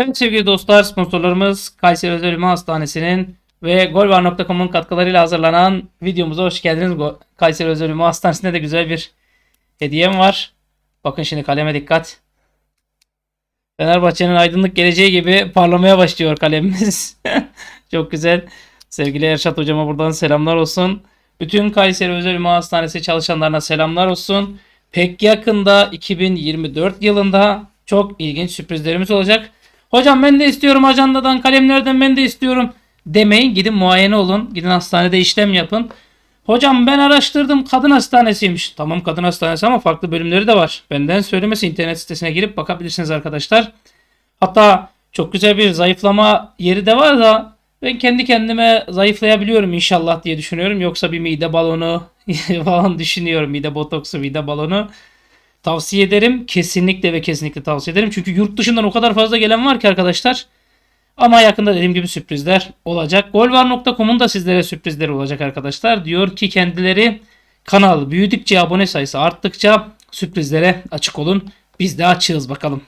Evet sevgili dostlar sponsorlarımız Kayseri Özel Ülme Hastanesi'nin ve golvar.com'un katkılarıyla hazırlanan videomuza hoş geldiniz. Kayseri Özel Ülme Hastanesi'nde de güzel bir hediyem var. Bakın şimdi kaleme dikkat. Fenerbahçe'nin aydınlık geleceği gibi parlamaya başlıyor kalemimiz. Çok güzel. Sevgili Erşat hocama buradan selamlar olsun. Bütün Kayseri Özel Ülme Hastanesi çalışanlarına selamlar olsun. Pek yakında 2024 yılında çok ilginç sürprizlerimiz olacak. Hocam ben de istiyorum ajandadan kalemlerden ben de istiyorum demeyin. Gidin muayene olun. Gidin hastanede işlem yapın. Hocam ben araştırdım kadın hastanesiymiş. Tamam kadın hastanesi ama farklı bölümleri de var. Benden söylemesi internet sitesine girip bakabilirsiniz arkadaşlar. Hatta çok güzel bir zayıflama yeri de var da ben kendi kendime zayıflayabiliyorum inşallah diye düşünüyorum. Yoksa bir mide balonu falan düşünüyorum. Mide botoksu, mide balonu. Tavsiye ederim. Kesinlikle ve kesinlikle tavsiye ederim. Çünkü yurt dışından o kadar fazla gelen var ki arkadaşlar. Ama yakında dediğim gibi sürprizler olacak. Golvar.com'un da sizlere sürprizleri olacak arkadaşlar. Diyor ki kendileri kanal büyüdükçe abone sayısı arttıkça sürprizlere açık olun. Biz de açığız bakalım.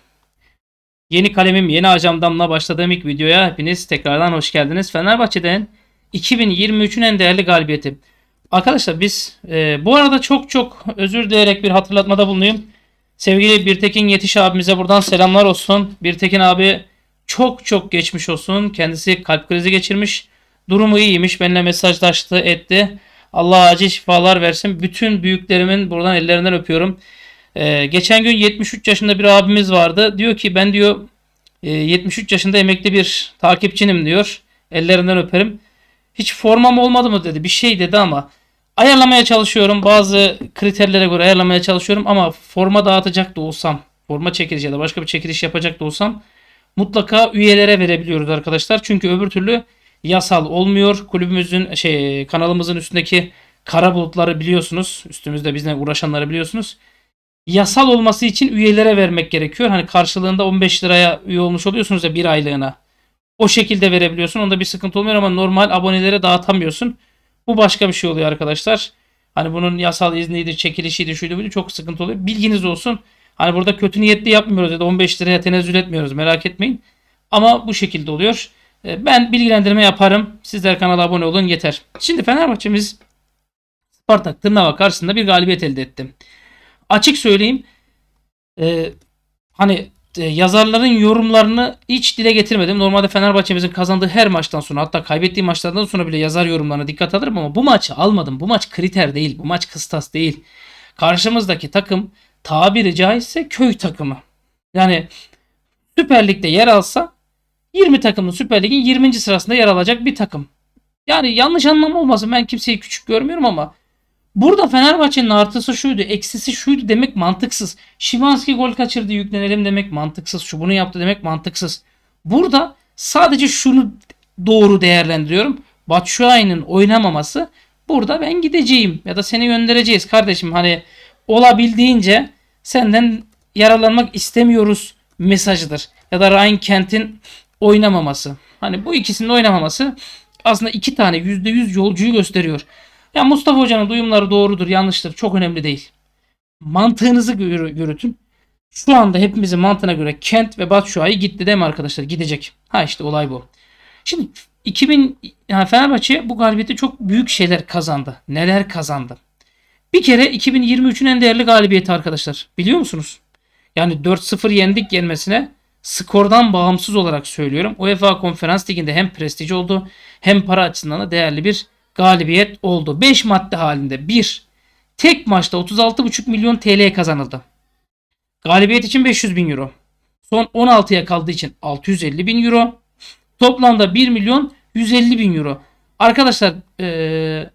Yeni kalemim yeni ajandamla başladığım ilk videoya hepiniz tekrardan hoş geldiniz. Fenerbahçe'den 2023'ün en değerli galibiyeti. Arkadaşlar biz e, bu arada çok çok özür dileyerek bir hatırlatmada bulunayım. Sevgili Birtekin Yetiş abimize buradan selamlar olsun. Birtekin abi çok çok geçmiş olsun. Kendisi kalp krizi geçirmiş. Durumu iyiymiş. Benimle mesajlaştı etti. Allah acil şifalar versin. Bütün büyüklerimin buradan ellerinden öpüyorum. Ee, geçen gün 73 yaşında bir abimiz vardı. Diyor ki ben diyor 73 e, yaşında emekli bir takipçinim diyor. Ellerinden öperim. Hiç formam olmadı mı dedi. Bir şey dedi ama ayarlamaya çalışıyorum. Bazı kriterlere göre ayarlamaya çalışıyorum ama forma dağıtacak da olsam, forma çekiliş ya da başka bir çekiliş yapacak da olsam mutlaka üyelere verebiliyoruz arkadaşlar. Çünkü öbür türlü yasal olmuyor. Kulübümüzün şey kanalımızın üstündeki kara bulutları biliyorsunuz. Üstümüzde bizle uğraşanları biliyorsunuz. Yasal olması için üyelere vermek gerekiyor. Hani karşılığında 15 liraya üye olmuş oluyorsunuz ya bir aylığına. O şekilde verebiliyorsun. Onda bir sıkıntı olmuyor ama normal abonelere dağıtamıyorsun. Bu başka bir şey oluyor arkadaşlar. Hani bunun yasal izniydi, çekilişiydi, şuydu buydu çok sıkıntı oluyor. Bilginiz olsun. Hani burada kötü niyetli yapmıyoruz ya da 15 liraya tenezzül etmiyoruz merak etmeyin. Ama bu şekilde oluyor. Ee, ben bilgilendirme yaparım. Sizler kanala abone olun yeter. Şimdi Fenerbahçe'miz Spartak Tırnava karşısında bir galibiyet elde etti. Açık söyleyeyim. E, hani e, yazarların yorumlarını hiç dile getirmedim. Normalde Fenerbahçe'mizin kazandığı her maçtan sonra hatta kaybettiği maçlardan sonra bile yazar yorumlarına dikkat alırım ama bu maçı almadım. Bu maç kriter değil. Bu maç kıstas değil. Karşımızdaki takım tabiri caizse köy takımı. Yani Süper Lig'de yer alsa 20 takımın Süper Lig'in 20. sırasında yer alacak bir takım. Yani yanlış anlam olmasın ben kimseyi küçük görmüyorum ama Burada Fenerbahçe'nin artısı şuydu, eksisi şuydu demek mantıksız. Şimanski gol kaçırdı yüklenelim demek mantıksız. Şu bunu yaptı demek mantıksız. Burada sadece şunu doğru değerlendiriyorum. Batshuayi'nin oynamaması burada ben gideceğim ya da seni göndereceğiz kardeşim. Hani olabildiğince senden yaralanmak istemiyoruz mesajıdır. Ya da Ryan Kent'in oynamaması. Hani bu ikisinin oynamaması aslında iki tane %100 yolcuyu gösteriyor. Ya Mustafa Hoca'nın duyumları doğrudur, yanlıştır. Çok önemli değil. Mantığınızı yürütün. Şu anda hepimizin mantığına göre Kent ve Batshuayi gitti değil mi arkadaşlar? Gidecek. Ha işte olay bu. Şimdi 2000 yani Fenerbahçe bu galibiyeti çok büyük şeyler kazandı. Neler kazandı? Bir kere 2023'ün en değerli galibiyeti arkadaşlar. Biliyor musunuz? Yani 4-0 yendik gelmesine skordan bağımsız olarak söylüyorum. UEFA Konferans Ligi'nde hem prestij oldu hem para açısından da değerli bir galibiyet oldu. 5 madde halinde 1. Tek maçta 36,5 milyon TL kazanıldı. Galibiyet için 500 bin euro. Son 16'ya kaldığı için 650 bin euro. Toplamda 1 milyon 150 bin euro. Arkadaşlar ee,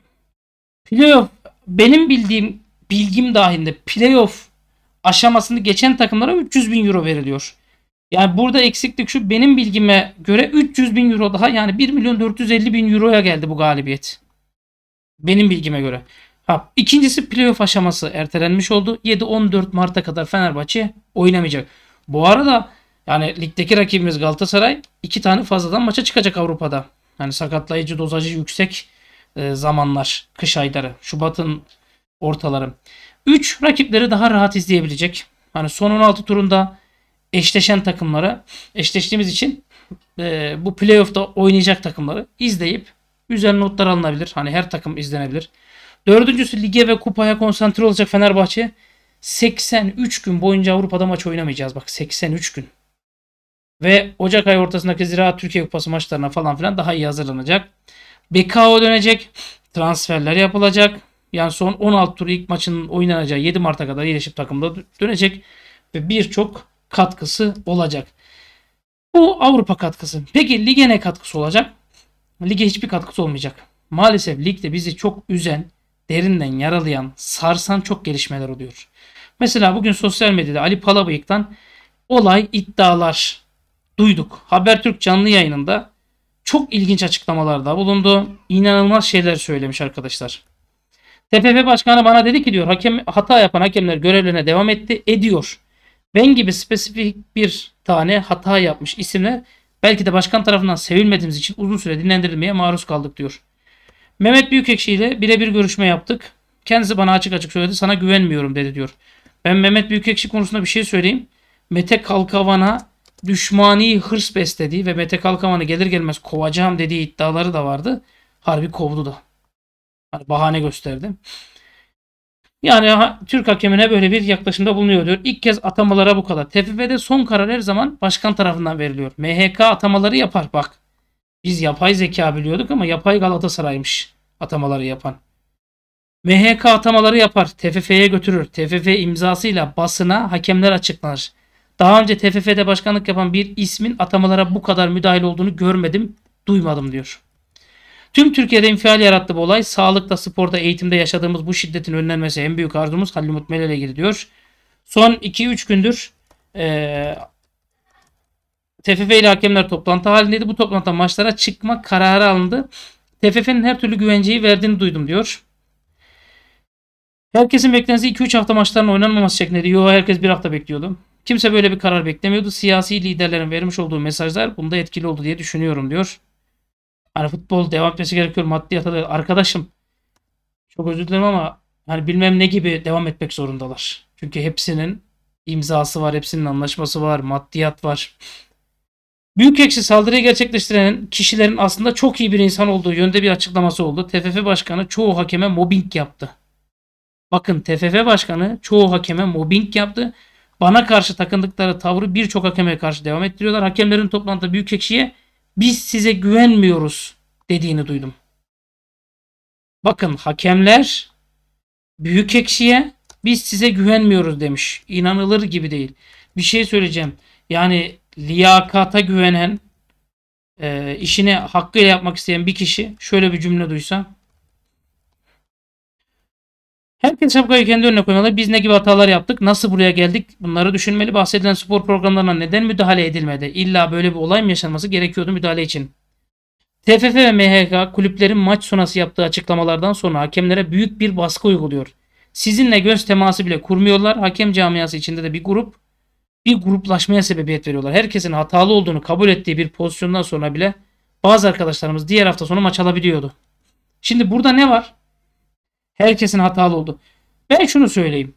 playoff benim bildiğim bilgim dahilinde playoff aşamasını geçen takımlara 300 bin euro veriliyor. Yani burada eksiklik şu benim bilgime göre 300 bin euro daha yani 1 milyon 450 bin euroya geldi bu galibiyet. Benim bilgime göre. Ha, ikincisi playoff aşaması ertelenmiş oldu. 7-14 Mart'a kadar Fenerbahçe oynamayacak. Bu arada yani ligdeki rakibimiz Galatasaray iki tane fazladan maça çıkacak Avrupa'da. Yani sakatlayıcı dozajı yüksek e, zamanlar, kış ayları, Şubat'ın ortaları. 3 rakipleri daha rahat izleyebilecek. Hani son 16 turunda eşleşen takımları eşleştiğimiz için e, bu playoff'ta oynayacak takımları izleyip Güzel notlar alınabilir. Hani her takım izlenebilir. Dördüncüsü lige ve kupaya konsantre olacak Fenerbahçe. 83 gün boyunca Avrupa'da maç oynamayacağız. Bak 83 gün. Ve Ocak ayı ortasındaki Ziraat Türkiye Kupası maçlarına falan filan daha iyi hazırlanacak. Bekao dönecek. Transferler yapılacak. Yani son 16 tur ilk maçının oynanacağı 7 Mart'a kadar iyileşip takımda dönecek. Ve birçok katkısı olacak. Bu Avrupa katkısı. Peki lige ne katkısı olacak? lige hiçbir katkısı olmayacak. Maalesef ligde bizi çok üzen, derinden yaralayan, sarsan çok gelişmeler oluyor. Mesela bugün sosyal medyada Ali Palabıyık'tan olay iddialar duyduk. Habertürk canlı yayınında çok ilginç açıklamalarda bulundu. İnanılmaz şeyler söylemiş arkadaşlar. TFF Başkanı bana dedi ki diyor hakem hata yapan hakemler görevlerine devam etti ediyor. Ben gibi spesifik bir tane hata yapmış isimler Belki de başkan tarafından sevilmediğimiz için uzun süre dinlendirilmeye maruz kaldık diyor. Mehmet Büyükekşi ile birebir görüşme yaptık. Kendisi bana açık açık söyledi. Sana güvenmiyorum dedi diyor. Ben Mehmet Büyükekşi konusunda bir şey söyleyeyim. Mete Kalkavan'a düşmani hırs beslediği ve Mete Kalkavan'ı gelir gelmez kovacağım dediği iddiaları da vardı. Harbi kovdu da. Hani bahane gösterdi. Yani Türk hakemine böyle bir yaklaşımda bulunuyor diyor. İlk kez atamalara bu kadar. TFF'de son karar her zaman başkan tarafından veriliyor. MHK atamaları yapar bak. Biz yapay zeka biliyorduk ama yapay Galatasaray'mış atamaları yapan. MHK atamaları yapar. TFF'ye götürür. TFF imzasıyla basına hakemler açıklanır. Daha önce TFF'de başkanlık yapan bir ismin atamalara bu kadar müdahil olduğunu görmedim, duymadım diyor. Tüm Türkiye'de infial yarattı bu olay. Sağlıkta, sporda, eğitimde yaşadığımız bu şiddetin önlenmesi en büyük arzumuz. Halil Umut Melel'e gir diyor. Son 2-3 gündür e, TFF ile hakemler toplantı halindeydi. Bu toplantıda maçlara çıkma kararı alındı. TFF'nin her türlü güvenceyi verdiğini duydum diyor. Herkesin beklentisi 2-3 hafta maçların oynanmaması şeklindeydi. Yo herkes bir hafta bekliyordu. Kimse böyle bir karar beklemiyordu. Siyasi liderlerin vermiş olduğu mesajlar bunda etkili oldu diye düşünüyorum diyor. Hani futbol devam etmesi gerekiyor maddiyata da. Arkadaşım çok özür dilerim ama hani bilmem ne gibi devam etmek zorundalar. Çünkü hepsinin imzası var, hepsinin anlaşması var, maddiyat var. Büyük ekşi saldırıyı gerçekleştiren kişilerin aslında çok iyi bir insan olduğu yönde bir açıklaması oldu. TFF Başkanı çoğu hakeme mobbing yaptı. Bakın TFF Başkanı çoğu hakeme mobbing yaptı. Bana karşı takındıkları tavrı birçok hakeme karşı devam ettiriyorlar. Hakemlerin toplantıda ekşiye biz size güvenmiyoruz dediğini duydum. Bakın hakemler büyük ekşiye biz size güvenmiyoruz demiş. İnanılır gibi değil. Bir şey söyleyeceğim. Yani liyakata güvenen, e, işini hakkıyla yapmak isteyen bir kişi şöyle bir cümle duysa Herkes şapkayı kendi önüne koymalı. Biz ne gibi hatalar yaptık? Nasıl buraya geldik? Bunları düşünmeli. Bahsedilen spor programlarına neden müdahale edilmedi? İlla böyle bir olay mı yaşanması gerekiyordu müdahale için? TFF ve MHK kulüplerin maç sonrası yaptığı açıklamalardan sonra hakemlere büyük bir baskı uyguluyor. Sizinle göz teması bile kurmuyorlar. Hakem camiası içinde de bir grup bir gruplaşmaya sebebiyet veriyorlar. Herkesin hatalı olduğunu kabul ettiği bir pozisyondan sonra bile bazı arkadaşlarımız diğer hafta sonu maç alabiliyordu. Şimdi burada ne var? Herkesin hatalı oldu. Ben şunu söyleyeyim.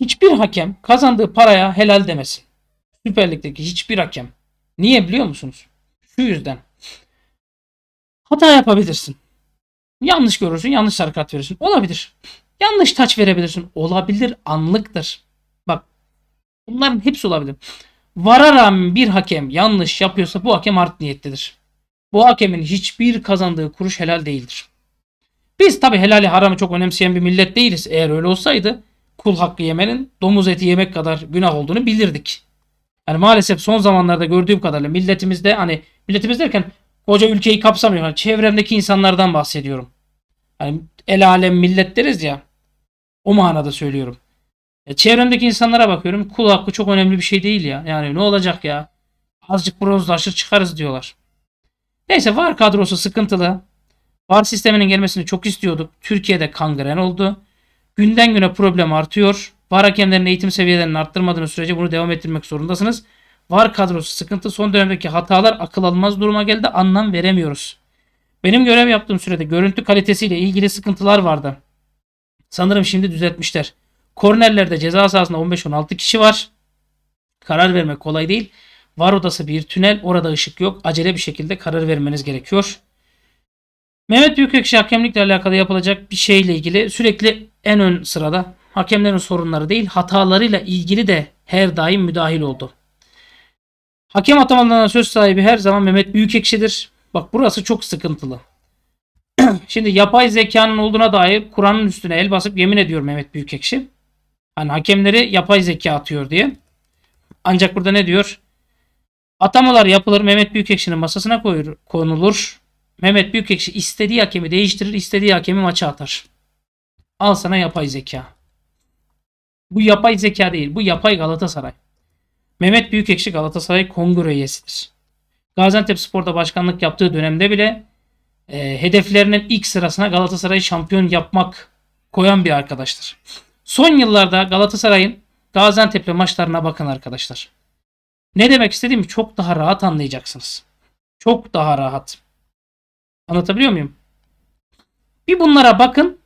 Hiçbir hakem kazandığı paraya helal demesin. Süper Lig'deki hiçbir hakem. Niye biliyor musunuz? Şu yüzden. Hata yapabilirsin. Yanlış görürsün, yanlış sarı verirsin. Olabilir. Yanlış taç verebilirsin. Olabilir, anlıktır. Bak. Bunların hepsi olabilir. Vara rağmen bir hakem yanlış yapıyorsa bu hakem art niyetlidir. Bu hakemin hiçbir kazandığı kuruş helal değildir. Biz tabi helali haramı çok önemseyen bir millet değiliz. Eğer öyle olsaydı kul hakkı yemenin domuz eti yemek kadar günah olduğunu bilirdik. Yani maalesef son zamanlarda gördüğüm kadarıyla milletimizde hani milletimiz derken koca ülkeyi kapsamıyor. Yani çevremdeki insanlardan bahsediyorum. Yani el alem millet deriz ya. O manada söylüyorum. Ya e, çevremdeki insanlara bakıyorum. Kul hakkı çok önemli bir şey değil ya. Yani ne olacak ya? Azıcık bronzlaşır çıkarız diyorlar. Neyse var kadrosu sıkıntılı. Var sisteminin gelmesini çok istiyorduk. Türkiye'de kangren oldu. Günden güne problem artıyor. VAR hakemlerinin eğitim seviyelerini arttırmadığınız sürece bunu devam ettirmek zorundasınız. VAR kadrosu sıkıntı. Son dönemdeki hatalar akıl almaz duruma geldi. Anlam veremiyoruz. Benim görev yaptığım sürede görüntü kalitesiyle ilgili sıkıntılar vardı. Sanırım şimdi düzeltmişler. Kornerlerde ceza sahasında 15-16 kişi var. Karar vermek kolay değil. Var odası bir tünel. Orada ışık yok. Acele bir şekilde karar vermeniz gerekiyor. Mehmet Büyükekşi hakemlikle alakalı yapılacak bir şeyle ilgili sürekli en ön sırada hakemlerin sorunları değil hatalarıyla ilgili de her daim müdahil oldu. Hakem atamalarına söz sahibi her zaman Mehmet Büyükekşi'dir. Bak burası çok sıkıntılı. Şimdi yapay zekanın olduğuna dair Kur'an'ın üstüne el basıp yemin ediyor Mehmet Büyükekşi. Hani hakemleri yapay zeka atıyor diye. Ancak burada ne diyor? Atamalar yapılır Mehmet Büyükekşi'nin masasına koyur, konulur. Mehmet Büyükekşi istediği hakemi değiştirir, istediği hakemi maça atar. Al sana yapay zeka. Bu yapay zeka değil, bu yapay Galatasaray. Mehmet Büyükekşi Galatasaray Kongre üyesidir. Gaziantep Spor'da başkanlık yaptığı dönemde bile e, hedeflerinin ilk sırasına Galatasaray'ı şampiyon yapmak koyan bir arkadaştır. Son yıllarda Galatasaray'ın Gaziantep'le maçlarına bakın arkadaşlar. Ne demek istediğimi çok daha rahat anlayacaksınız. Çok daha rahat. Anlatabiliyor muyum? Bir bunlara bakın.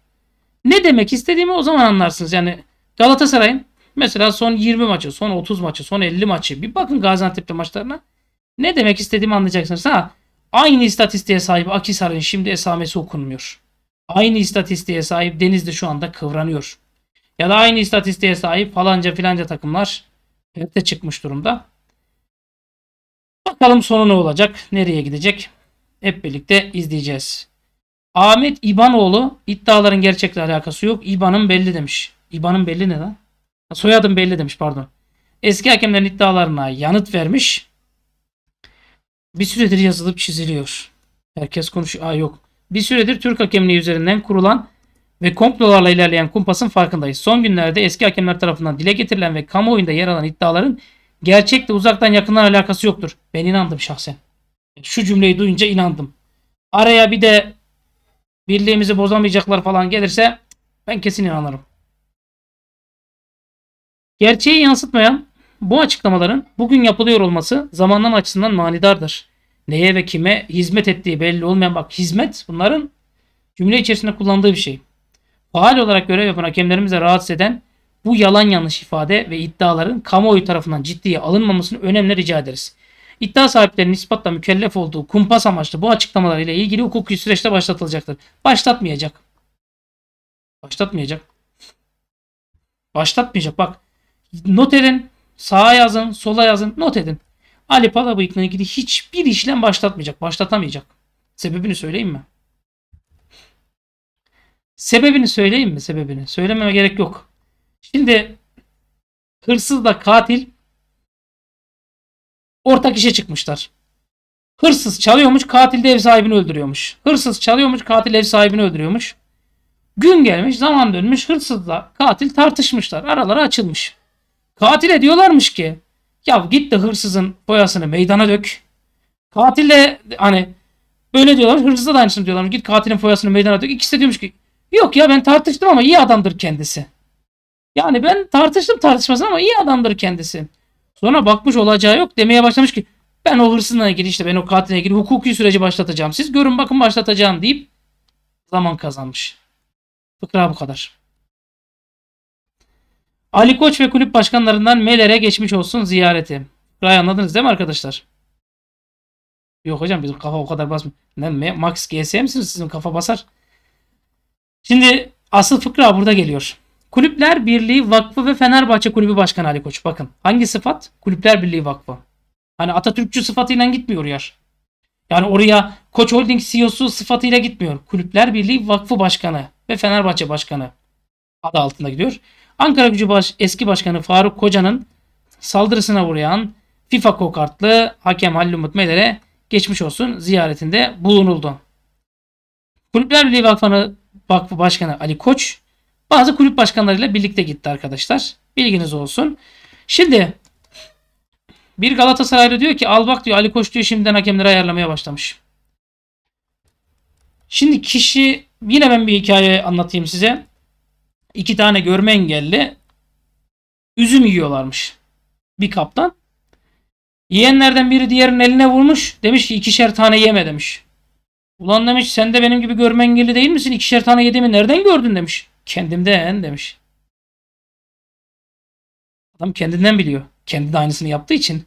Ne demek istediğimi o zaman anlarsınız. Yani Galatasaray'ın mesela son 20 maçı, son 30 maçı, son 50 maçı bir bakın Gaziantep'te maçlarına. Ne demek istediğimi anlayacaksınız. Ha aynı istatistiğe sahip Akisar'ın şimdi esamesi okunmuyor. Aynı istatistiğe sahip Denizli şu anda kıvranıyor. Ya da aynı istatistiğe sahip falanca filanca takımlar de çıkmış durumda. Bakalım sonu ne olacak? Nereye gidecek? Hep birlikte izleyeceğiz. Ahmet İbanoğlu iddiaların gerçekle alakası yok. İban'ın belli demiş. İban'ın belli ne lan? Soyadım belli demiş pardon. Eski hakemlerin iddialarına yanıt vermiş. Bir süredir yazılıp çiziliyor. Herkes konuşuyor. Aa yok. Bir süredir Türk hakemliği üzerinden kurulan ve komplolarla ilerleyen kumpasın farkındayız. Son günlerde eski hakemler tarafından dile getirilen ve kamuoyunda yer alan iddiaların gerçekle uzaktan yakından alakası yoktur. Ben inandım şahsen. Şu cümleyi duyunca inandım. Araya bir de birliğimizi bozamayacaklar falan gelirse ben kesin inanırım. Gerçeği yansıtmayan bu açıklamaların bugün yapılıyor olması zamanlama açısından manidardır. Neye ve kime hizmet ettiği belli olmayan bak hizmet bunların cümle içerisinde kullandığı bir şey. Faal olarak görev yapan hakemlerimize rahatsız eden bu yalan yanlış ifade ve iddiaların kamuoyu tarafından ciddiye alınmamasını önemli rica ederiz. İddia sahiplerinin ispatla mükellef olduğu kumpas amaçlı bu açıklamalar ile ilgili hukuki süreçte başlatılacaktır. Başlatmayacak. Başlatmayacak. Başlatmayacak. Bak not edin. Sağa yazın. Sola yazın. Not edin. Ali Palabıyık'la ilgili hiçbir işlem başlatmayacak. Başlatamayacak. Sebebini söyleyeyim mi? Sebebini söyleyeyim mi? Sebebini. Söylememe gerek yok. Şimdi hırsız da katil ortak işe çıkmışlar. Hırsız çalıyormuş, katil de ev sahibini öldürüyormuş. Hırsız çalıyormuş, katil ev sahibini öldürüyormuş. Gün gelmiş, zaman dönmüş, hırsızla katil tartışmışlar. Araları açılmış. Katile diyorlarmış ki, ya git de hırsızın boyasını meydana dök. Katille hani böyle diyorlar. hırsızla da aynısını diyorlar. Git katilin boyasını meydana dök. İkisi de diyormuş ki yok ya ben tartıştım ama iyi adamdır kendisi. Yani ben tartıştım tartışmasın ama iyi adamdır kendisi. Sonra bakmış olacağı yok demeye başlamış ki ben o hırsızla ilgili işte ben o katiline ilgili hukuki süreci başlatacağım. Siz görün bakın başlatacağım deyip zaman kazanmış. Fıkra bu kadar. Ali Koç ve kulüp başkanlarından Meler'e geçmiş olsun ziyareti. Fıkrayı anladınız değil mi arkadaşlar? Yok hocam bizim kafa o kadar basmıyor. Ne, Max GS misiniz sizin kafa basar? Şimdi asıl fıkra burada geliyor. Kulüpler Birliği Vakfı ve Fenerbahçe Kulübü Başkanı Ali Koç. Bakın hangi sıfat? Kulüpler Birliği Vakfı. Hani Atatürkçü sıfatıyla gitmiyor yer. Yani oraya Koç Holding CEO'su sıfatıyla gitmiyor. Kulüpler Birliği Vakfı Başkanı ve Fenerbahçe Başkanı adı altında gidiyor. Ankara Gücü baş, eski başkanı Faruk Koca'nın saldırısına uğrayan FIFA kokartlı hakem Halil Umut Meler'e geçmiş olsun ziyaretinde bulunuldu. Kulüpler Birliği Vakfı Vakfı Başkanı Ali Koç bazı kulüp başkanlarıyla birlikte gitti arkadaşlar. Bilginiz olsun. Şimdi bir Galatasaraylı diyor ki al bak diyor Ali Koç diyor şimdiden hakemleri ayarlamaya başlamış. Şimdi kişi yine ben bir hikaye anlatayım size. İki tane görme engelli üzüm yiyorlarmış bir kaptan. Yiyenlerden biri diğerinin eline vurmuş. Demiş ki ikişer tane yeme demiş. Ulan demiş sen de benim gibi görme engelli değil misin? İkişer tane mi nereden gördün demiş. Kendimden demiş. Adam kendinden biliyor. Kendi de aynısını yaptığı için.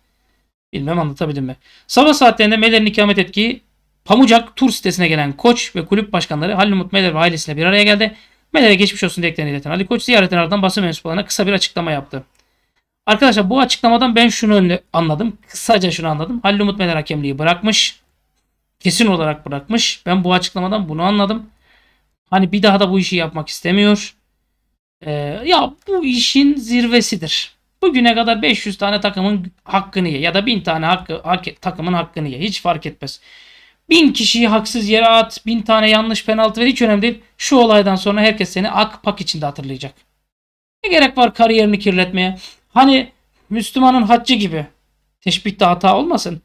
Bilmem anlatabildim mi? Sabah saatlerinde Meller'in ikamet ettiği Pamucak tur sitesine gelen koç ve kulüp başkanları Halil Umut Meller ve ailesiyle bir araya geldi. Meler'e geçmiş olsun dileklerini ileten Ali Koç ziyaretin ardından basın mensuplarına kısa bir açıklama yaptı. Arkadaşlar bu açıklamadan ben şunu anladım. Kısaca şunu anladım. Halil Umut Meler hakemliği bırakmış. Kesin olarak bırakmış. Ben bu açıklamadan bunu anladım. Hani bir daha da bu işi yapmak istemiyor. Ee, ya bu işin zirvesidir. Bugüne kadar 500 tane takımın hakkını ye ya da 1000 tane hakkı, hak, takımın hakkını ye. Hiç fark etmez. 1000 kişiyi haksız yere at, 1000 tane yanlış penaltı ver hiç önemli değil. Şu olaydan sonra herkes seni akpak içinde hatırlayacak. Ne gerek var kariyerini kirletmeye? Hani Müslümanın haccı gibi. Teşbihte hata olmasın.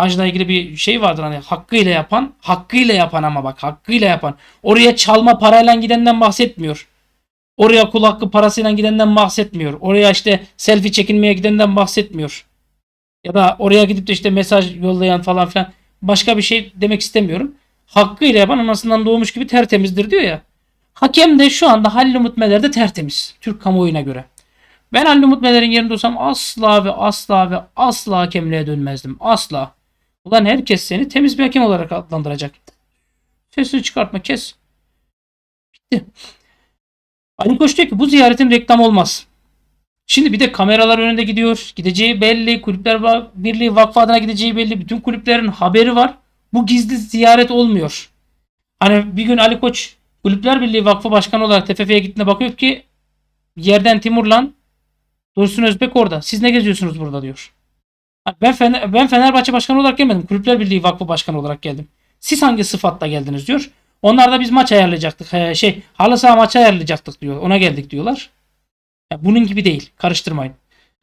Hacla ilgili bir şey vardır hani hakkıyla yapan, hakkıyla yapan ama bak hakkıyla yapan. Oraya çalma parayla gidenden bahsetmiyor. Oraya kul hakkı parasıyla gidenden bahsetmiyor. Oraya işte selfie çekinmeye gidenden bahsetmiyor. Ya da oraya gidip de işte mesaj yollayan falan filan başka bir şey demek istemiyorum. Hakkıyla yapan anasından doğmuş gibi tertemizdir diyor ya. Hakem de şu anda Halil Umut Meler tertemiz. Türk kamuoyuna göre. Ben Halil Umut Meler'in yerinde olsam asla ve asla ve asla hakemliğe dönmezdim. Asla. Ulan herkes seni temiz bir hakem olarak adlandıracak. Sesini çıkartma kes. Bitti. Ali Koç diyor ki bu ziyaretin reklam olmaz. Şimdi bir de kameralar önünde gidiyor. Gideceği belli. Kulüpler Birliği Vakfı adına gideceği belli. Bütün kulüplerin haberi var. Bu gizli ziyaret olmuyor. Hani bir gün Ali Koç Kulüpler Birliği Vakfı Başkanı olarak TFF'ye gittiğinde bakıyor ki yerden Timurlan Dursun Özbek orada. Siz ne geziyorsunuz burada diyor. Ben, Fener, ben Fenerbahçe Başkanı olarak gelmedim. Kulüpler Birliği Vakfı Başkanı olarak geldim. Siz hangi sıfatla geldiniz diyor. Onlar da biz maç ayarlayacaktık. He, şey halı saha maçı ayarlayacaktık diyor. Ona geldik diyorlar. Yani bunun gibi değil. Karıştırmayın.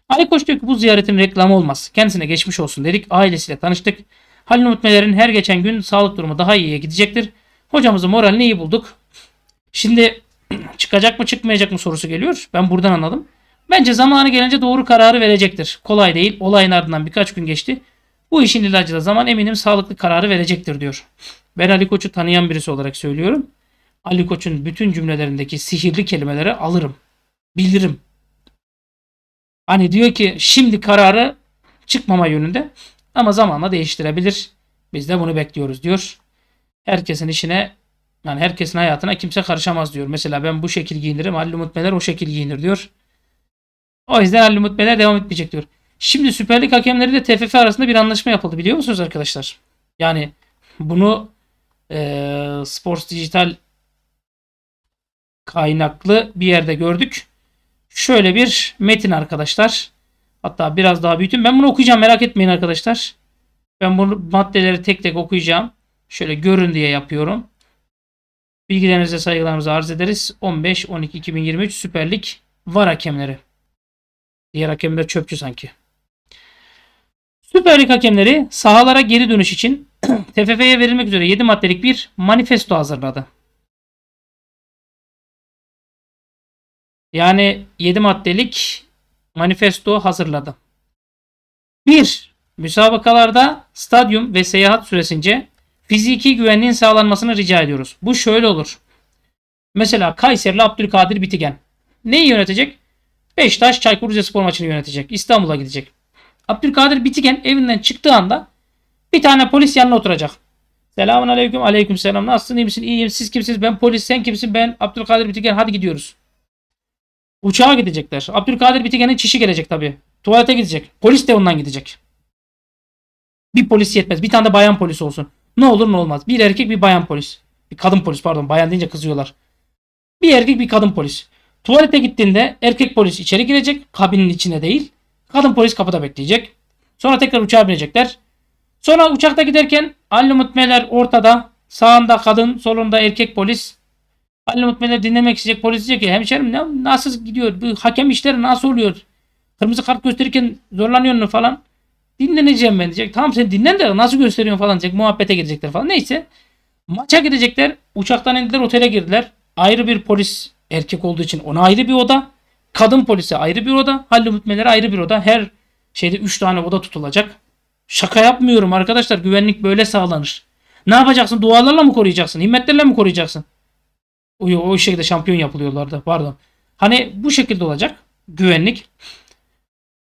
Ali Koç diyor ki bu ziyaretin reklamı olmaz. Kendisine geçmiş olsun dedik. Ailesiyle tanıştık. Halil Umut Meler'in her geçen gün sağlık durumu daha iyiye gidecektir. Hocamızın moralini iyi bulduk. Şimdi çıkacak mı çıkmayacak mı sorusu geliyor. Ben buradan anladım. Bence zamanı gelince doğru kararı verecektir. Kolay değil. Olayın ardından birkaç gün geçti. Bu işin ilacı da zaman eminim sağlıklı kararı verecektir diyor. Ben Ali Koç'u tanıyan birisi olarak söylüyorum. Ali Koç'un bütün cümlelerindeki sihirli kelimelere alırım. Bilirim. Hani diyor ki şimdi kararı çıkmama yönünde ama zamanla değiştirebilir. Biz de bunu bekliyoruz diyor. Herkesin işine yani herkesin hayatına kimse karışamaz diyor. Mesela ben bu şekil giyinirim. Halil Umut Meler o şekil giyinir diyor. O yüzden Halil Umut Meler devam etmeyecek diyor. Şimdi Süper Lig hakemleri de TFF arasında bir anlaşma yapıldı biliyor musunuz arkadaşlar? Yani bunu e, Sports Digital kaynaklı bir yerde gördük. Şöyle bir metin arkadaşlar. Hatta biraz daha büyütün. Ben bunu okuyacağım merak etmeyin arkadaşlar. Ben bunu maddeleri tek tek okuyacağım. Şöyle görün diye yapıyorum. Bilgilerinize saygılarımızı arz ederiz. 15-12-2023 Süper Lig var hakemleri. Diğer hakemler çöpçü sanki. Süper Lig hakemleri sahalara geri dönüş için TFF'ye verilmek üzere 7 maddelik bir manifesto hazırladı. Yani 7 maddelik manifesto hazırladı. 1. Müsabakalarda stadyum ve seyahat süresince fiziki güvenliğin sağlanmasını rica ediyoruz. Bu şöyle olur. Mesela Kayserli Abdülkadir Bitigen. Neyi yönetecek? Beşiktaş Çaykur Rizespor maçını yönetecek. İstanbul'a gidecek. Abdülkadir Bitigen evinden çıktığı anda bir tane polis yanına oturacak. Selamun aleyküm. Aleyküm selam. Nasılsın? İyi misin? İyiyim. Siz kimsiniz? Ben polis. Sen kimsin? Ben Abdülkadir Bitigen. Hadi gidiyoruz. Uçağa gidecekler. Abdülkadir Bitigen'in çişi gelecek tabii. Tuvalete gidecek. Polis de ondan gidecek. Bir polis yetmez. Bir tane de bayan polis olsun. Ne olur ne olmaz. Bir erkek bir bayan polis. Bir kadın polis pardon. Bayan deyince kızıyorlar. Bir erkek bir kadın polis. Tuvalete gittiğinde erkek polis içeri girecek. Kabinin içine değil. Kadın polis kapıda bekleyecek. Sonra tekrar uçağa binecekler. Sonra uçakta giderken Ali Mutmeler ortada. Sağında kadın, solunda erkek polis. Ali Mutmeler dinlemek isteyecek. Polis diyecek ki hemşerim ne, nasıl gidiyor? Bu hakem işleri nasıl oluyor? Kırmızı kart gösterirken zorlanıyor mu falan. Dinleneceğim ben diyecek. Tamam sen dinlen de nasıl gösteriyorsun falan diyecek. Muhabbete girecekler falan. Neyse. Maça gidecekler. Uçaktan indiler otele girdiler. Ayrı bir polis Erkek olduğu için ona ayrı bir oda. Kadın polise ayrı bir oda. Halil Mütmelere ayrı bir oda. Her şeyde 3 tane oda tutulacak. Şaka yapmıyorum arkadaşlar. Güvenlik böyle sağlanır. Ne yapacaksın? Dualarla mı koruyacaksın? Himmetlerle mi koruyacaksın? O, o şekilde şampiyon yapılıyorlardı. Pardon. Hani bu şekilde olacak. Güvenlik.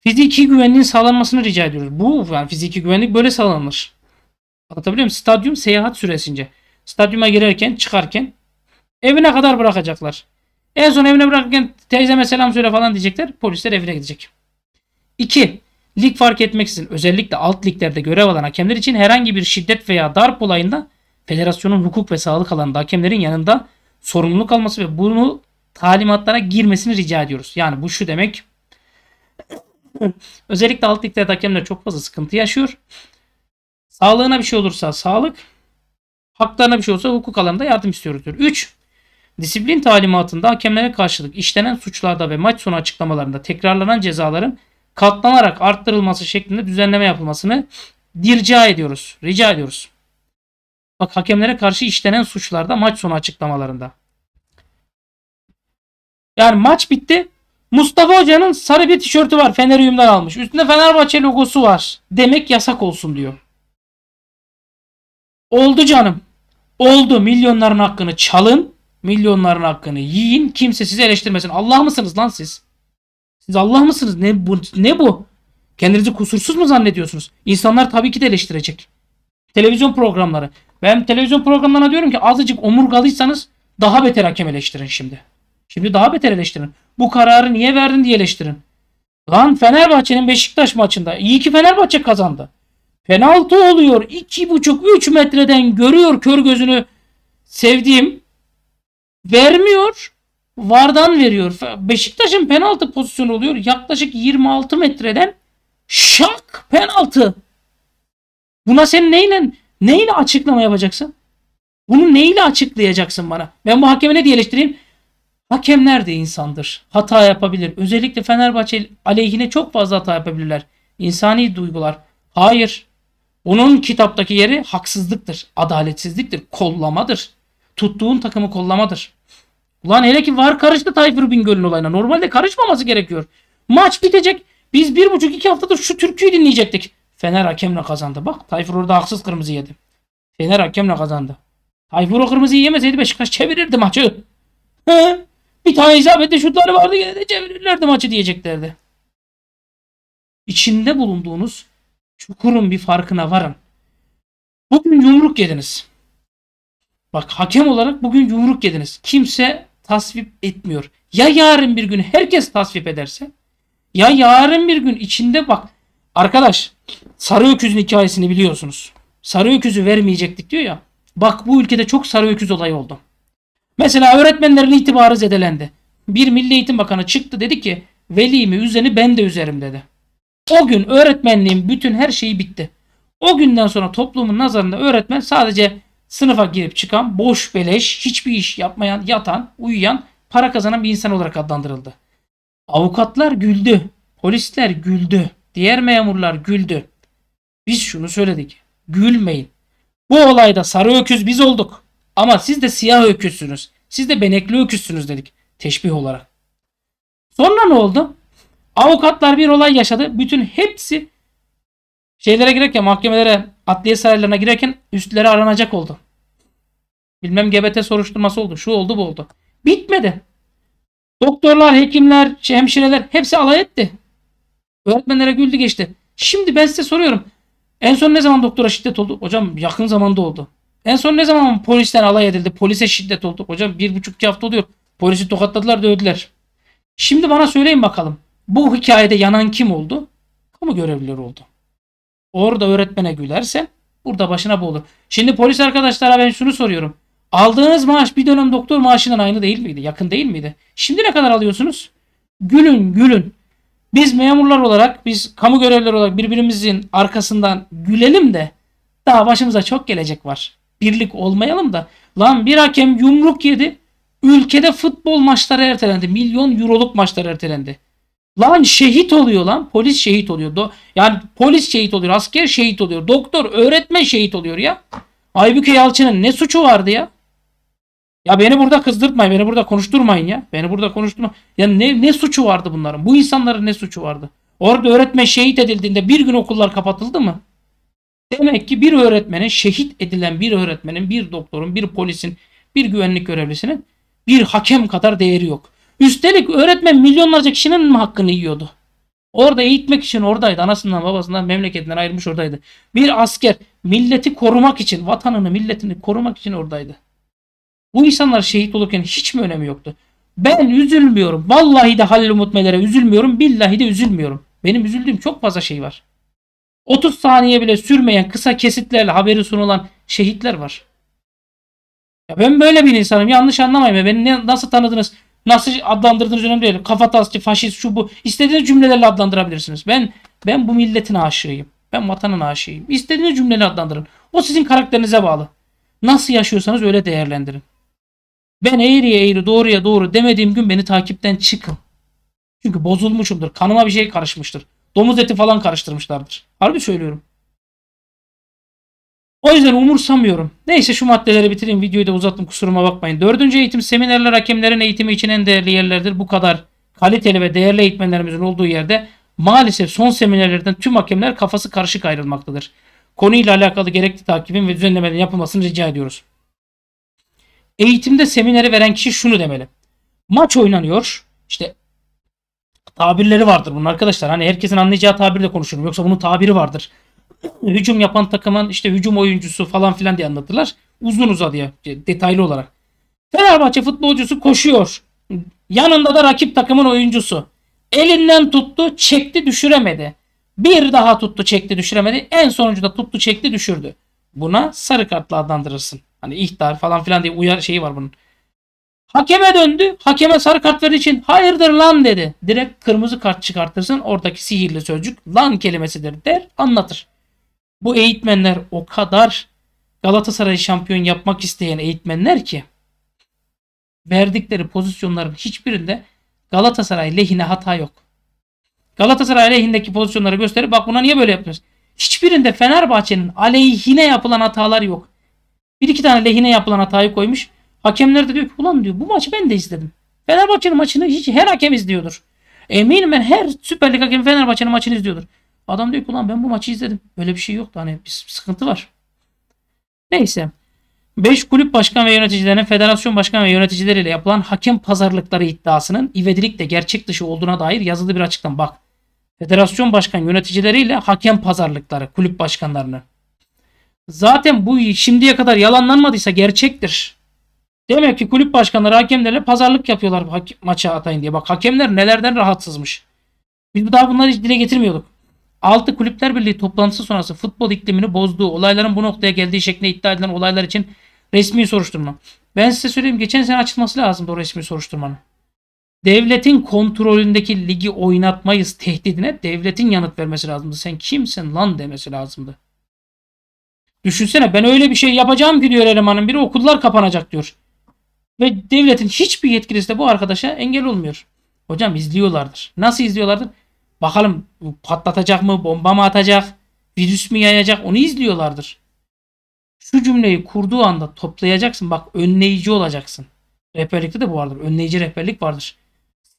Fiziki güvenliğin sağlanmasını rica ediyoruz. Bu yani fiziki güvenlik böyle sağlanır. Anlatabiliyor muyum? Stadyum seyahat süresince. Stadyuma girerken çıkarken evine kadar bırakacaklar. En son evine bırakırken teyzeme selam söyle falan diyecekler. Polisler evine gidecek. 2. Lig fark etmeksizin özellikle alt liglerde görev alan hakemler için herhangi bir şiddet veya darp olayında federasyonun hukuk ve sağlık alanında hakemlerin yanında sorumluluk alması ve bunu talimatlara girmesini rica ediyoruz. Yani bu şu demek. özellikle alt liglerde hakemler çok fazla sıkıntı yaşıyor. Sağlığına bir şey olursa sağlık, haklarına bir şey olursa hukuk alanında yardım istiyoruz diyor. 3. Disiplin talimatında hakemlere karşılık işlenen suçlarda ve maç sonu açıklamalarında tekrarlanan cezaların katlanarak arttırılması şeklinde düzenleme yapılmasını dirca ediyoruz. Rica ediyoruz. Bak hakemlere karşı işlenen suçlarda maç sonu açıklamalarında. Yani maç bitti. Mustafa Hoca'nın sarı bir tişörtü var. Feneryum'dan almış. Üstünde Fenerbahçe logosu var. Demek yasak olsun diyor. Oldu canım. Oldu. Milyonların hakkını çalın. Milyonların hakkını yiyin. Kimse sizi eleştirmesin. Allah mısınız lan siz? Siz Allah mısınız? Ne bu? Ne bu? Kendinizi kusursuz mu zannediyorsunuz? İnsanlar tabii ki de eleştirecek. Televizyon programları. Ben televizyon programlarına diyorum ki azıcık omurgalıysanız daha beter hakem eleştirin şimdi. Şimdi daha beter eleştirin. Bu kararı niye verdin diye eleştirin. Lan Fenerbahçe'nin Beşiktaş maçında iyi ki Fenerbahçe kazandı. Penaltı oluyor. 2,5-3 metreden görüyor kör gözünü sevdiğim vermiyor. Vardan veriyor. Beşiktaş'ın penaltı pozisyonu oluyor. Yaklaşık 26 metreden şak penaltı. Buna sen neyle neyle açıklama yapacaksın? Bunu neyle açıklayacaksın bana? Ben bu hakeme ne diye eleştireyim? Hakemler de insandır. Hata yapabilir. Özellikle Fenerbahçe aleyhine çok fazla hata yapabilirler. İnsani duygular. Hayır. Onun kitaptaki yeri haksızlıktır, adaletsizliktir, kollamadır tuttuğun takımı kollamadır. Ulan hele ki var karıştı Tayfur Bingöl'ün olayına. Normalde karışmaması gerekiyor. Maç bitecek. Biz bir buçuk iki haftadır şu türküyü dinleyecektik. Fener hakemle kazandı. Bak Tayfur orada haksız kırmızı yedi. Fener hakemle kazandı. Tayfur o kırmızıyı yemeseydi Beşiktaş çevirirdi maçı. Bir tane isabetli şutları vardı gene de çevirirlerdi maçı diyeceklerdi. İçinde bulunduğunuz çukurun bir farkına varın. Bugün yumruk yediniz. Bak hakem olarak bugün yumruk yediniz. Kimse tasvip etmiyor. Ya yarın bir gün herkes tasvip ederse ya yarın bir gün içinde bak arkadaş sarı öküzün hikayesini biliyorsunuz. Sarı öküzü vermeyecektik diyor ya. Bak bu ülkede çok sarı öküz olayı oldu. Mesela öğretmenlerin itibarı zedelendi. Bir Milli Eğitim Bakanı çıktı dedi ki velimi üzeni ben de üzerim dedi. O gün öğretmenliğin bütün her şeyi bitti. O günden sonra toplumun nazarında öğretmen sadece sınıfa girip çıkan, boş beleş, hiçbir iş yapmayan, yatan, uyuyan, para kazanan bir insan olarak adlandırıldı. Avukatlar güldü. Polisler güldü. Diğer memurlar güldü. Biz şunu söyledik. Gülmeyin. Bu olayda sarı öküz biz olduk. Ama siz de siyah öküzsünüz. Siz de benekli öküzsünüz dedik. Teşbih olarak. Sonra ne oldu? Avukatlar bir olay yaşadı. Bütün hepsi şeylere girerken mahkemelere adliye saraylarına girerken üstleri aranacak oldu. Bilmem GBT soruşturması oldu. Şu oldu bu oldu. Bitmedi. Doktorlar, hekimler, şey, hemşireler hepsi alay etti. Öğretmenlere güldü geçti. Şimdi ben size soruyorum. En son ne zaman doktora şiddet oldu? Hocam yakın zamanda oldu. En son ne zaman polisten alay edildi? Polise şiddet oldu. Hocam bir buçuk iki hafta oluyor. Polisi tokatladılar dövdüler. Şimdi bana söyleyin bakalım. Bu hikayede yanan kim oldu? Kamu görevlileri oldu. Orada öğretmene gülersen, burada başına bu Şimdi polis arkadaşlara ben şunu soruyorum. Aldığınız maaş bir dönem doktor maaşından aynı değil miydi? Yakın değil miydi? Şimdi ne kadar alıyorsunuz? Gülün gülün. Biz memurlar olarak, biz kamu görevlileri olarak birbirimizin arkasından gülelim de daha başımıza çok gelecek var. Birlik olmayalım da. Lan bir hakem yumruk yedi. Ülkede futbol maçları ertelendi. Milyon euroluk maçlar ertelendi. Lan şehit oluyor lan. Polis şehit oluyor. Do yani polis şehit oluyor. Asker şehit oluyor. Doktor, öğretmen şehit oluyor ya. Aybüke Yalçın'ın ne suçu vardı ya? Ya beni burada kızdırtmayın. Beni burada konuşturmayın ya. Beni burada konuşturma. Ya ne, ne suçu vardı bunların? Bu insanların ne suçu vardı? Orada öğretmen şehit edildiğinde bir gün okullar kapatıldı mı? Demek ki bir öğretmenin, şehit edilen bir öğretmenin, bir doktorun, bir polisin, bir güvenlik görevlisinin bir hakem kadar değeri yok. Üstelik öğretmen milyonlarca kişinin mi hakkını yiyordu? Orada eğitmek için oradaydı. Anasından babasından memleketinden ayrılmış oradaydı. Bir asker milleti korumak için, vatanını milletini korumak için oradaydı. Bu insanlar şehit olurken hiç mi önemi yoktu? Ben üzülmüyorum. Vallahi de Halil Umut Meler'e üzülmüyorum. Billahi de üzülmüyorum. Benim üzüldüğüm çok fazla şey var. 30 saniye bile sürmeyen kısa kesitlerle haberi sunulan şehitler var. Ya ben böyle bir insanım. Yanlış anlamayın. Beni nasıl tanıdınız? Nasıl adlandırdığınız önemli değil. Kafatasçı, faşist, şu bu. İstediğiniz cümlelerle adlandırabilirsiniz. Ben ben bu milletin aşığıyım. Ben vatanın aşığıyım. İstediğiniz cümleyle adlandırın. O sizin karakterinize bağlı. Nasıl yaşıyorsanız öyle değerlendirin. Ben eğriye eğri doğruya doğru demediğim gün beni takipten çıkın. Çünkü bozulmuşumdur. Kanıma bir şey karışmıştır. Domuz eti falan karıştırmışlardır. Harbi söylüyorum. O yüzden umursamıyorum. Neyse şu maddeleri bitireyim. Videoyu da uzattım kusuruma bakmayın. Dördüncü eğitim seminerler hakemlerin eğitimi için en değerli yerlerdir. Bu kadar kaliteli ve değerli eğitmenlerimizin olduğu yerde maalesef son seminerlerden tüm hakemler kafası karışık ayrılmaktadır. Konuyla alakalı gerekli takibin ve düzenlemenin yapılmasını rica ediyoruz. Eğitimde semineri veren kişi şunu demeli. Maç oynanıyor. İşte tabirleri vardır bunun arkadaşlar. Hani herkesin anlayacağı tabirle konuşurum. Yoksa bunun tabiri vardır hücum yapan takımın işte hücum oyuncusu falan filan diye anlatırlar. Uzun uzadıya e, detaylı olarak. Fenerbahçe futbolcusu koşuyor. Yanında da rakip takımın oyuncusu. Elinden tuttu, çekti, düşüremedi. Bir daha tuttu, çekti, düşüremedi. En sonuncu da tuttu, çekti, düşürdü. Buna sarı kartla adlandırırsın. Hani ihtar falan filan diye uyar şeyi var bunun. Hakeme döndü. Hakeme sarı kart verdiği için hayırdır lan dedi. Direkt kırmızı kart çıkartırsın. Oradaki sihirli sözcük lan kelimesidir der anlatır. Bu eğitmenler o kadar Galatasaray şampiyon yapmak isteyen eğitmenler ki verdikleri pozisyonların hiçbirinde Galatasaray lehine hata yok. Galatasaray lehindeki pozisyonları gösterip bak buna niye böyle yapıyorsun? Hiçbirinde Fenerbahçe'nin aleyhine yapılan hatalar yok. Bir iki tane lehine yapılan hatayı koymuş. Hakemler de diyor ki ulan diyor bu maçı ben de izledim. Fenerbahçe'nin maçını hiç her hakem izliyordur. Eminim ben her Süper Lig hakemi Fenerbahçe'nin maçını izliyordur. Adam diyor ki ulan ben bu maçı izledim. Böyle bir şey yoktu. Hani bir sıkıntı var. Neyse. 5 kulüp başkan ve yöneticilerinin federasyon başkan ve yöneticileriyle yapılan hakem pazarlıkları iddiasının ivedilikle gerçek dışı olduğuna dair yazılı bir açıklama. Bak federasyon başkan yöneticileriyle hakem pazarlıkları kulüp başkanlarını Zaten bu şimdiye kadar yalanlanmadıysa gerçektir. Demek ki kulüp başkanları hakemlerle pazarlık yapıyorlar maça atayın diye. Bak hakemler nelerden rahatsızmış. Biz daha bunları hiç dile getirmiyorduk. 6. Kulüpler Birliği toplantısı sonrası futbol iklimini bozduğu olayların bu noktaya geldiği şeklinde iddia edilen olaylar için resmi soruşturma. Ben size söyleyeyim geçen sene açılması lazımdı o resmi soruşturmanın. Devletin kontrolündeki ligi oynatmayız tehdidine devletin yanıt vermesi lazımdı. Sen kimsin lan demesi lazımdı. Düşünsene ben öyle bir şey yapacağım ki diyor elemanın biri okullar kapanacak diyor. Ve devletin hiçbir yetkilisi de bu arkadaşa engel olmuyor. Hocam izliyorlardır. Nasıl izliyorlardır? Bakalım patlatacak mı, bomba mı atacak, virüs mü yayacak onu izliyorlardır. Şu cümleyi kurduğu anda toplayacaksın. Bak önleyici olacaksın. Rehberlikte de bu vardır. Önleyici rehberlik vardır.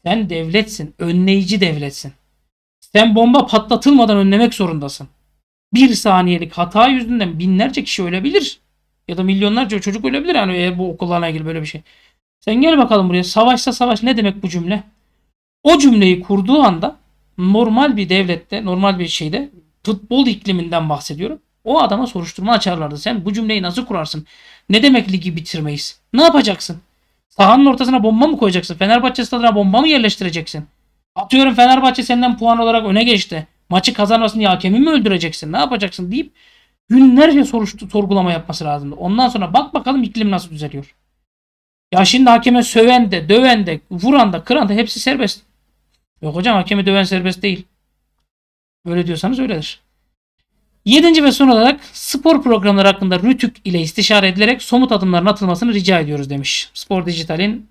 Sen devletsin. Önleyici devletsin. Sen bomba patlatılmadan önlemek zorundasın. Bir saniyelik hata yüzünden binlerce kişi ölebilir. Ya da milyonlarca çocuk ölebilir yani eğer bu okullarla ilgili böyle bir şey. Sen gel bakalım buraya. Savaşsa savaş ne demek bu cümle? O cümleyi kurduğu anda normal bir devlette, normal bir şeyde futbol ikliminden bahsediyorum. O adama soruşturma açarlardı. Sen bu cümleyi nasıl kurarsın? Ne demek ligi bitirmeyiz? Ne yapacaksın? Sahanın ortasına bomba mı koyacaksın? Fenerbahçe stadına bomba mı yerleştireceksin? Atıyorum Fenerbahçe senden puan olarak öne geçti. Maçı kazanmasın diye hakemi mi öldüreceksin? Ne yapacaksın deyip günlerce soruştu, sorgulama yapması lazımdı. Ondan sonra bak bakalım iklim nasıl düzeliyor. Ya şimdi hakeme söven de, döven de, vuran da, kıran da hepsi serbest. Yok hocam hakemi döven serbest değil. Öyle diyorsanız öyledir. Yedinci ve son olarak spor programları hakkında RTÜK ile istişare edilerek somut adımların atılmasını rica ediyoruz demiş. Spor Dijital'in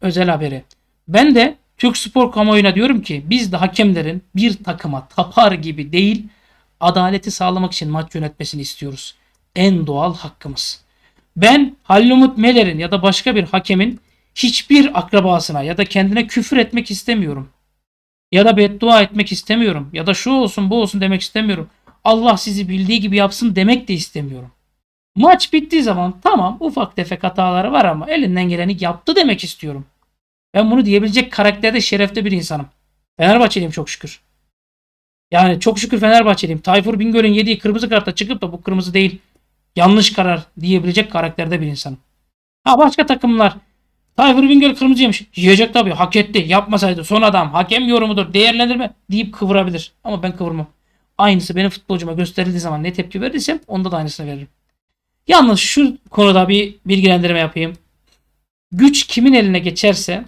özel haberi. Ben de Türk spor kamuoyuna diyorum ki biz de hakemlerin bir takıma tapar gibi değil adaleti sağlamak için maç yönetmesini istiyoruz. En doğal hakkımız. Ben Hallumut Meler'in ya da başka bir hakemin hiçbir akrabasına ya da kendine küfür etmek istemiyorum. Ya da beddua etmek istemiyorum. Ya da şu olsun bu olsun demek istemiyorum. Allah sizi bildiği gibi yapsın demek de istemiyorum. Maç bittiği zaman tamam ufak tefek hataları var ama elinden geleni yaptı demek istiyorum. Ben bunu diyebilecek karakterde şerefte bir insanım. Fenerbahçeliyim çok şükür. Yani çok şükür Fenerbahçeliyim. Tayfur Bingöl'ün yediği kırmızı kartta çıkıp da bu kırmızı değil yanlış karar diyebilecek karakterde bir insanım. Ha başka takımlar Tiger Winger kırmızı yemiş. Yiyecek tabii. Hak etti. Yapmasaydı. Son adam. Hakem yorumudur. Değerlendirme deyip kıvırabilir. Ama ben kıvırmam. Aynısı benim futbolcuma gösterildiği zaman ne tepki verirsem onda da aynısını veririm. Yalnız şu konuda bir bilgilendirme yapayım. Güç kimin eline geçerse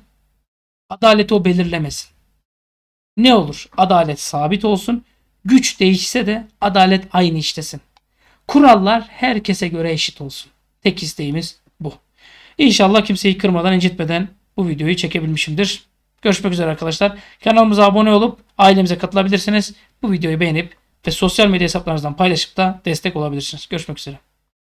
adaleti o belirlemesin. Ne olur? Adalet sabit olsun. Güç değişse de adalet aynı işlesin. Kurallar herkese göre eşit olsun. Tek isteğimiz İnşallah kimseyi kırmadan incitmeden bu videoyu çekebilmişimdir. Görüşmek üzere arkadaşlar. Kanalımıza abone olup ailemize katılabilirsiniz. Bu videoyu beğenip ve sosyal medya hesaplarınızdan paylaşıp da destek olabilirsiniz. Görüşmek üzere.